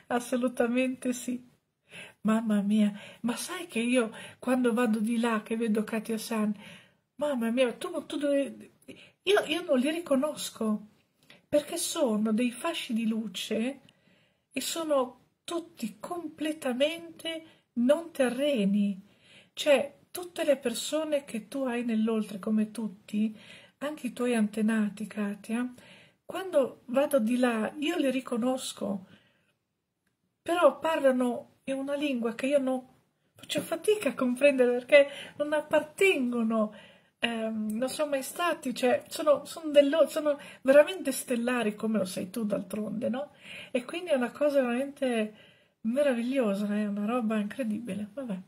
assolutamente sì. Mamma mia, ma sai che io quando vado di là che vedo Katia San, mamma mia, tu, tu dove... Io, io, non li riconosco perché sono dei fasci di luce e sono tutti completamente non terreni. Cioè, tutte le persone che tu hai nell'oltre, come tutti, anche i tuoi antenati, Katia, quando vado di là io li riconosco, però parlano in una lingua che io non faccio fatica a comprendere perché non appartengono, ehm, non sono mai stati, cioè sono, sono, dello, sono veramente stellari come lo sei tu d'altronde, no? E quindi è una cosa veramente meravigliosa, è eh? una roba incredibile, vabbè.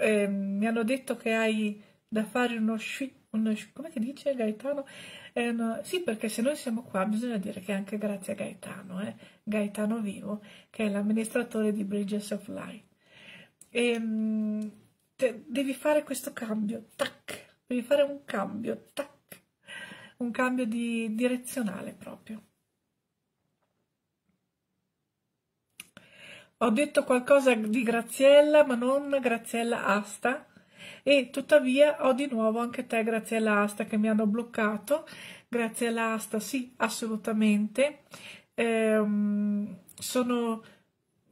Eh, mi hanno detto che hai da fare uno sci uno, come che dice Gaetano? Eh, sì, perché se noi siamo qua bisogna dire che è anche grazie a Gaetano, eh, Gaetano Vivo, che è l'amministratore di Bridges of Life. E, ehm, te, devi fare questo cambio, tac, devi fare un cambio, tac, un cambio di direzionale proprio. Ho detto qualcosa di Graziella, ma non Graziella Asta e tuttavia ho di nuovo anche te grazie all'asta che mi hanno bloccato, grazie all'asta sì assolutamente, ehm, sono,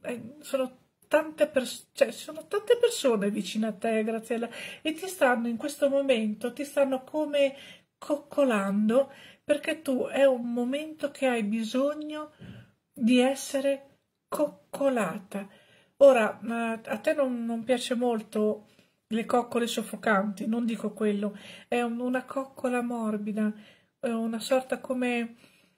eh, sono tante, pers- cioè, sono tante persone vicine a te grazie alla e ti stanno in questo momento, ti stanno come coccolando perché tu è un momento che hai bisogno di essere coccolata. Ora, eh, a te non, non piace molto le coccole soffocanti, non dico quello, è un, una coccola morbida, è una sorta come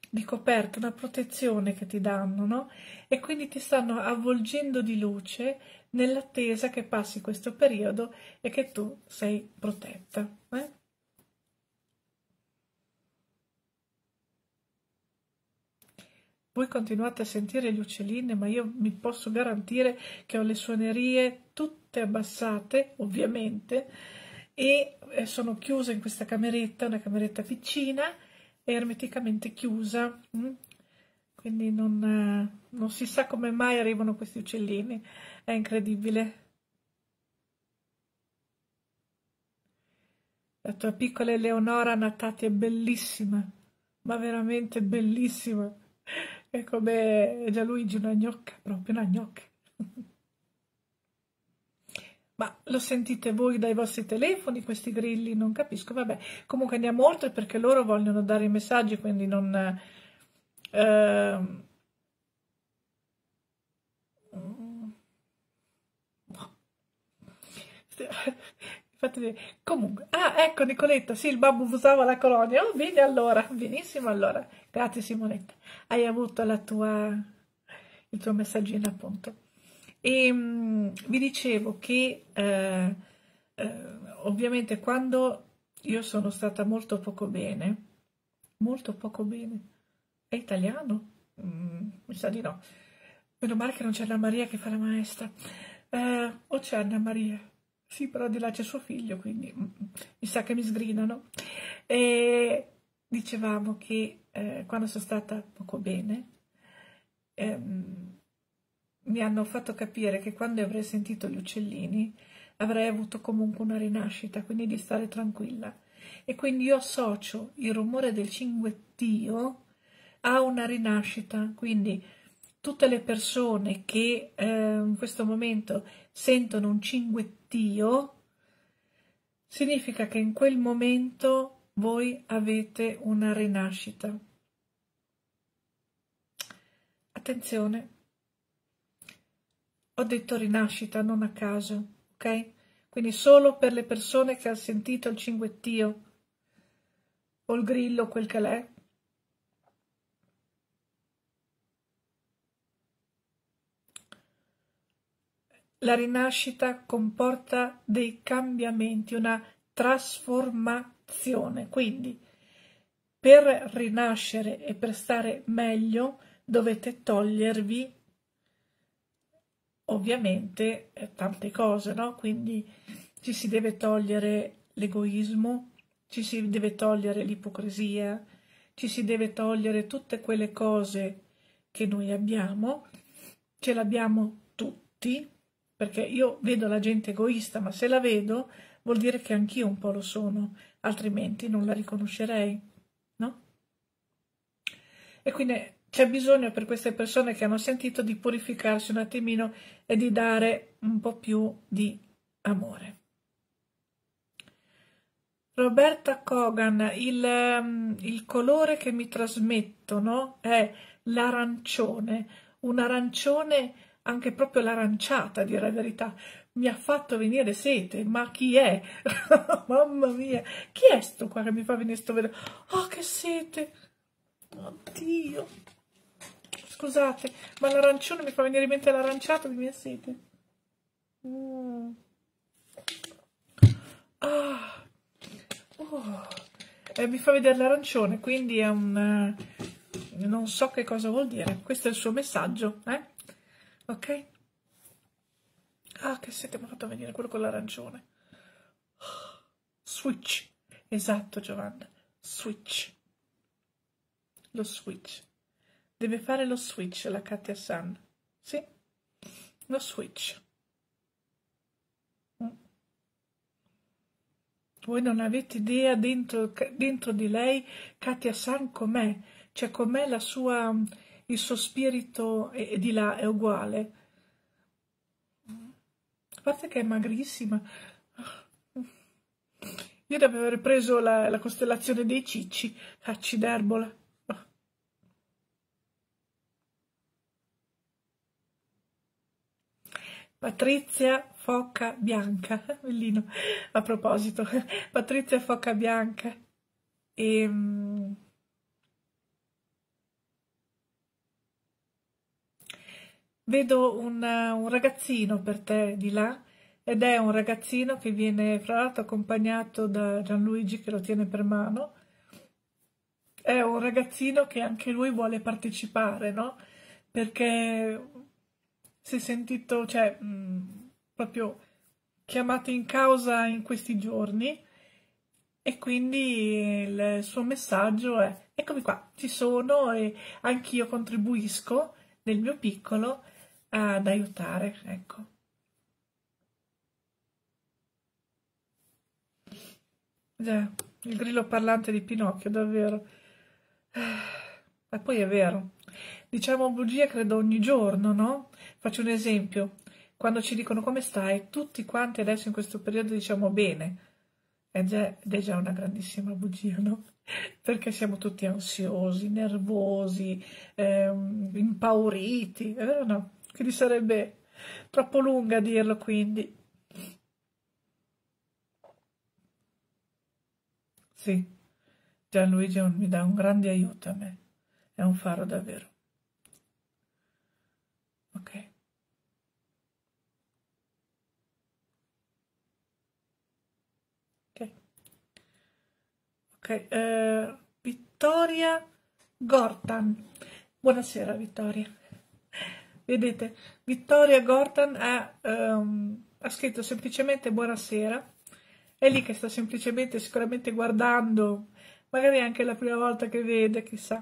di coperta, una protezione che ti danno, no? E quindi ti stanno avvolgendo di luce nell'attesa che passi questo periodo e che tu sei protetta. Eh? Voi continuate a sentire gli uccellini, ma io mi posso garantire che ho le suonerie tutte abbassate ovviamente e eh, sono chiuse in questa cameretta, una cameretta piccina, ermeticamente chiusa, mm? quindi non, eh, non si sa come mai arrivano questi uccellini, è incredibile. La tua piccola Eleonora Natati è bellissima, ma veramente bellissima. È come Gianluigi, una gnocca, proprio una gnocca. [laughs] Ma lo sentite voi dai vostri telefoni questi grilli? Non capisco, vabbè. Comunque andiamo oltre perché loro vogliono dare i messaggi, quindi non... Eh, Infatti, comunque, ah, ecco Nicoletta, sì, il babbo usava la colonia. Oh, bene allora, benissimo allora. Grazie Simonetta, hai avuto la tua, il tuo messaggino appunto. E vi dicevo che eh, eh, ovviamente quando io sono stata molto poco bene, molto poco bene, è italiano? Mm, mi sa di no. Meno male che non c'è Anna Maria che fa la maestra. Eh, o c'è Anna Maria? Sì, però di là c'è suo figlio, quindi mm, mi sa che mi sgrinano. E dicevamo che eh, quando sono stata poco bene, ehm, mi hanno fatto capire che quando avrei sentito gli uccellini avrei avuto comunque una rinascita, quindi di stare tranquilla. E quindi io associo il rumore del cinguettio a una rinascita, quindi tutte le persone che eh, in questo momento sentono un cinguettio, significa che in quel momento voi avete una rinascita. Attenzione, ho detto rinascita, non a caso, ok? Quindi solo per le persone che hanno sentito il cinguettio o il grillo, quel che l'è, La rinascita comporta dei cambiamenti, una trasformazione. Quindi, per rinascere e per stare meglio, dovete togliervi ovviamente eh, tante cose, no? Quindi ci si deve togliere l'egoismo, ci si deve togliere l'ipocrisia, ci si deve togliere tutte quelle cose che noi abbiamo, ce l'abbiamo tutti, perché io vedo la gente egoista, ma se la vedo vuol dire che anch'io un po' lo sono, altrimenti non la riconoscerei, no? E quindi c'è bisogno per queste persone che hanno sentito di purificarsi un attimino e di dare un po' più di amore. Roberta Kogan, il, ehm, il colore che mi trasmettono è l'arancione, un arancione anche proprio l'aranciata, dire la verità. Mi ha fatto venire sete, ma chi è? [laughs] Mamma mia, chi è sto qua che mi fa venire sto velo? Oh, che sete! Oddio! Scusate, ma l'arancione mi fa venire in mente l'aranciato di mia sete. Mm. Ah. Oh. Eh, mi fa vedere l'arancione, quindi è un... Eh, non so che cosa vuol dire. Questo è il suo messaggio, eh? Ok? Ah, che sete mi ha fatto venire quello con l'arancione. Switch. Esatto, Giovanna. Switch. Lo switch. Deve fare lo switch la Katia San. Sì, lo switch. Mm. Voi non avete idea dentro, dentro di lei Katia San com'è, cioè com'è la sua, mm, il suo spirito è, e di là è uguale. A parte che è magrissima. Io devo aver preso la, la costellazione dei cicci, cacci d'erbola. Patrizia Focca Bianca, [laughs] bellino, a proposito, [laughs] Patrizia Focca Bianca. E, ehm, vedo un, un, ragazzino per te di là ed è un ragazzino che viene fra l'altro accompagnato da Gianluigi che lo tiene per mano. È un ragazzino che anche lui vuole partecipare, no? Perché si è sentito, cioè, mh, mm, proprio chiamato in causa in questi giorni e quindi il suo messaggio è eccomi qua, ci sono e anch'io contribuisco nel mio piccolo ad aiutare, ecco. il grillo parlante di Pinocchio, davvero. Ah, ma poi è vero. Diciamo bugie credo ogni giorno, no? Faccio un esempio. Quando ci dicono come stai, tutti quanti adesso in questo periodo diciamo bene. È già, ed è già una grandissima bugia, no? [laughs] Perché siamo tutti ansiosi, nervosi, ehm, impauriti, è vero o no? Quindi sarebbe troppo lunga dirlo quindi. Sì, Gianluigi mi dà un grande aiuto a me è un faro davvero ok ok, okay. Eh, Vittoria Gortan buonasera Vittoria vedete Vittoria Gortan ha, um, ha scritto semplicemente buonasera è lì che sta semplicemente sicuramente guardando magari anche la prima volta che vede chissà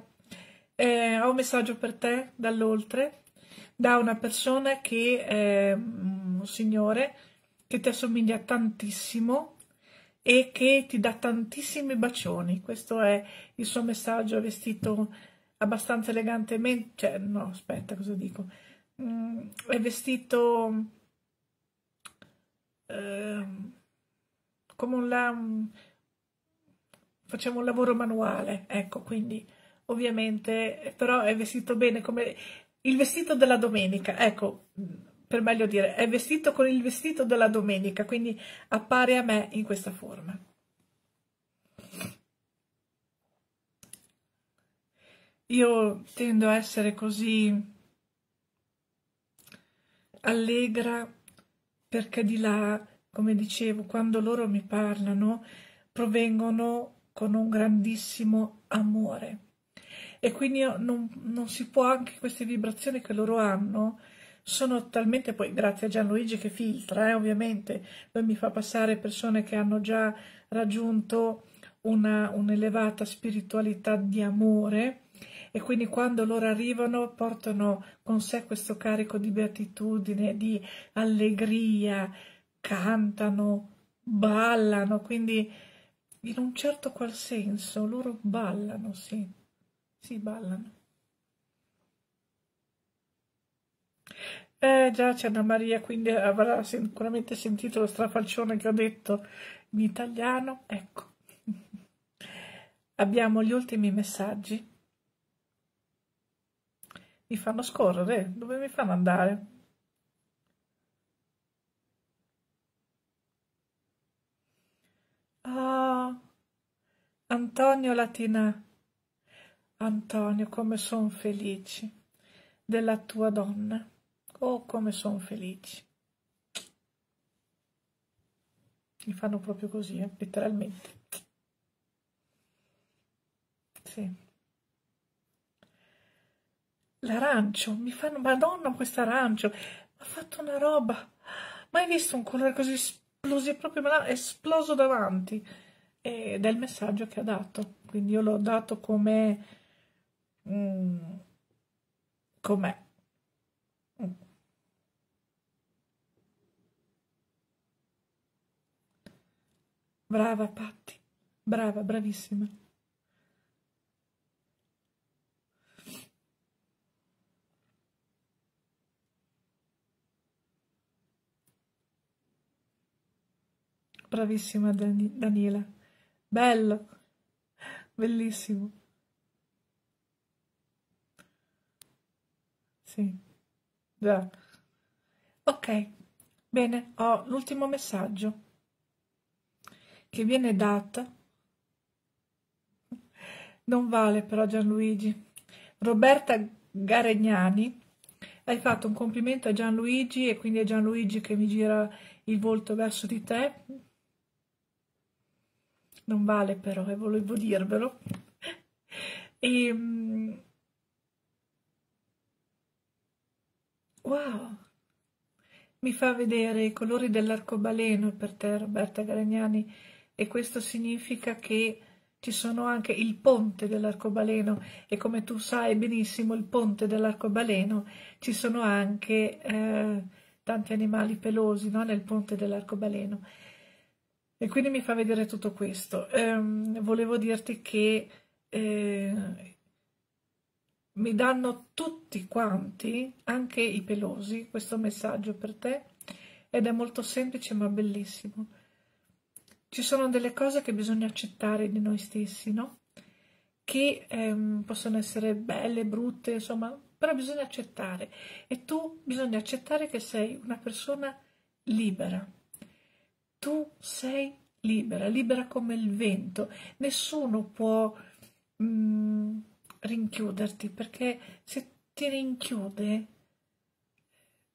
eh, ho un messaggio per te dall'oltre, da una persona che è ehm, un signore che ti assomiglia tantissimo e che ti dà tantissimi bacioni. Questo è il suo messaggio vestito abbastanza elegantemente, cioè no, aspetta, cosa dico? Mm, è vestito eh, come un, la, un mm, facciamo un lavoro manuale, ecco, quindi ovviamente, però è vestito bene come il vestito della domenica, ecco, per meglio dire, è vestito con il vestito della domenica, quindi appare a me in questa forma. Io tendo a essere così allegra perché di là, come dicevo, quando loro mi parlano, provengono con un grandissimo amore e quindi non, non si può anche queste vibrazioni che loro hanno sono talmente poi grazie a Gianluigi che filtra eh, ovviamente poi mi fa passare persone che hanno già raggiunto un'elevata spiritualità di amore e quindi quando loro arrivano portano con sé questo carico di beatitudine, di allegria, cantano, ballano, quindi in un certo qual senso loro ballano, sì si ballano eh già c'è Anna Maria quindi avrà sicuramente sentito lo strafalcione che ho detto in italiano ecco [laughs] abbiamo gli ultimi messaggi mi fanno scorrere dove mi fanno andare Oh, Antonio Latina, Antonio, come son felici della tua donna. Oh, come son felici. Mi fanno proprio così, eh, letteralmente. Sì. L'arancio, mi fanno, madonna questo arancio, ha fatto una roba. Mai visto un colore così esploso, È proprio esploso davanti. Ed è il messaggio che ha dato. Quindi io l'ho dato come Mm. com'è. Mm. Brava Patti, brava, bravissima. Bravissima Dan Daniela. Bello, bellissimo. Sì, già. Ok, bene, ho l'ultimo messaggio che viene dato. Non vale però Gianluigi. Roberta Garegnani, hai fatto un complimento a Gianluigi e quindi è Gianluigi che mi gira il volto verso di te. Non vale però, e eh, volevo dirvelo. [laughs] E, ehm, Wow! Mi fa vedere i colori dell'arcobaleno per te, Roberta Garagnani, e questo significa che ci sono anche il ponte dell'arcobaleno e come tu sai benissimo il ponte dell'arcobaleno ci sono anche eh, tanti animali pelosi no? nel ponte dell'arcobaleno e quindi mi fa vedere tutto questo. Ehm, volevo dirti che eh, mi danno tutti quanti, anche i pelosi, questo messaggio per te ed è molto semplice ma bellissimo. Ci sono delle cose che bisogna accettare di noi stessi, no? Che ehm, possono essere belle, brutte, insomma, però bisogna accettare e tu bisogna accettare che sei una persona libera. Tu sei libera, libera come il vento. Nessuno può... Mm, rinchiuderti perché se ti rinchiude eh,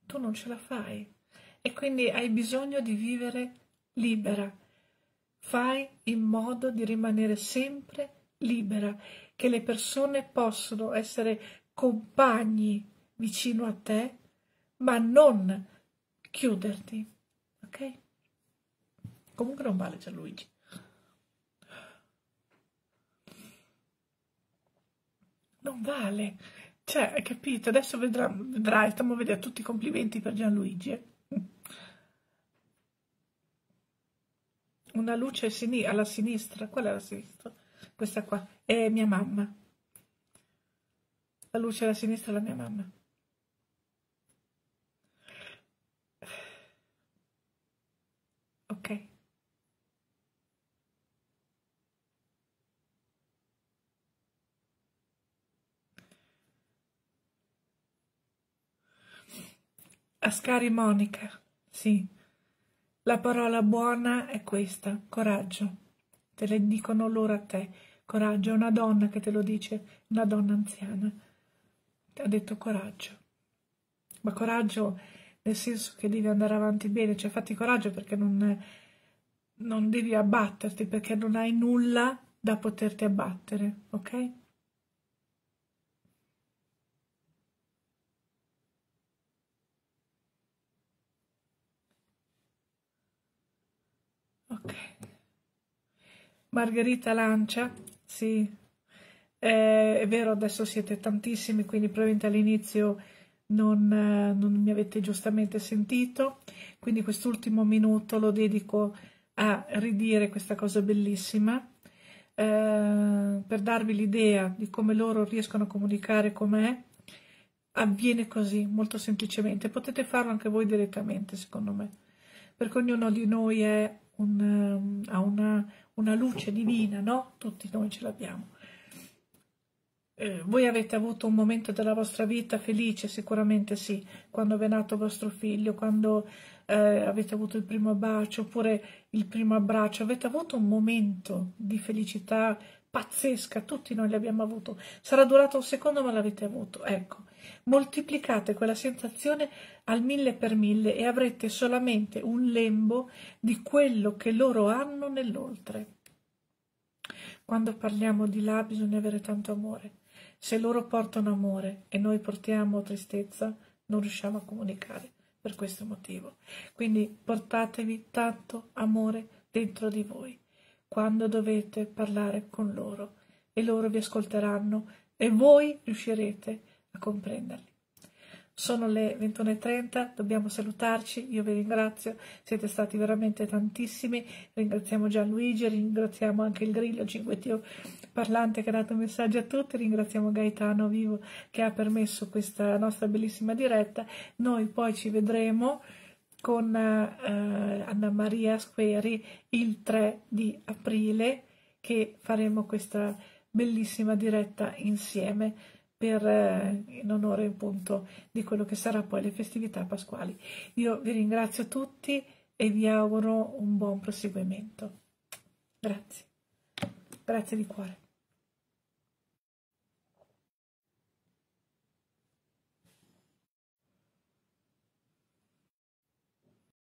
tu non ce la fai e quindi hai bisogno di vivere libera. Fai in modo di rimanere sempre libera, che le persone possano essere compagni vicino a te, ma non chiuderti. Ok? Comunque non vale Gianluigi. non vale. Cioè, hai capito? Adesso vedrà, vedrai, stiamo a vedere tutti i complimenti per Gianluigi. Eh. Una luce sin alla sinistra. Qual è la sinistra? Questa qua. È mia mamma. La luce alla sinistra è la mia mamma. Ascari Monica, sì. La parola buona è questa, coraggio. Te le dicono loro a te. Coraggio, è una donna che te lo dice, una donna anziana. Ti Ha detto coraggio. Ma coraggio nel senso che devi andare avanti bene, cioè fatti coraggio perché non, non devi abbatterti, perché non hai nulla da poterti abbattere, ok? ok margherita lancia sì eh, è vero adesso siete tantissimi quindi probabilmente all'inizio non, eh, non mi avete giustamente sentito quindi quest'ultimo minuto lo dedico a ridire questa cosa bellissima eh, per darvi l'idea di come loro riescono a comunicare con me avviene così molto semplicemente potete farlo anche voi direttamente secondo me perché ognuno di noi è una, ehm, a una, una luce divina, no? Tutti noi ce l'abbiamo. Eh, voi avete avuto un momento della vostra vita felice, sicuramente sì, quando è nato vostro figlio, quando eh, avete avuto il primo bacio oppure il primo abbraccio, avete avuto un momento di felicità pazzesca, tutti noi l'abbiamo avuto. Sarà durato un secondo ma l'avete avuto, ecco moltiplicate quella sensazione al mille per mille e avrete solamente un lembo di quello che loro hanno nell'oltre. Quando parliamo di là bisogna avere tanto amore. Se loro portano amore e noi portiamo tristezza, non riusciamo a comunicare per questo motivo. Quindi portatevi tanto amore dentro di voi quando dovete parlare con loro e loro vi ascolteranno e voi riuscirete a a comprenderli. Sono le 21.30, dobbiamo salutarci, io vi ringrazio, siete stati veramente tantissimi, ringraziamo Gianluigi, ringraziamo anche il Grillo 5TO parlante che ha dato messaggi a tutti, ringraziamo Gaetano Vivo che ha permesso questa nostra bellissima diretta, noi poi ci vedremo con eh, Anna Maria Squeri il 3 di aprile che faremo questa bellissima diretta insieme per, eh, in onore appunto di quello che sarà poi le festività pasquali. Io vi ringrazio tutti e vi auguro un buon proseguimento. Grazie, grazie di cuore.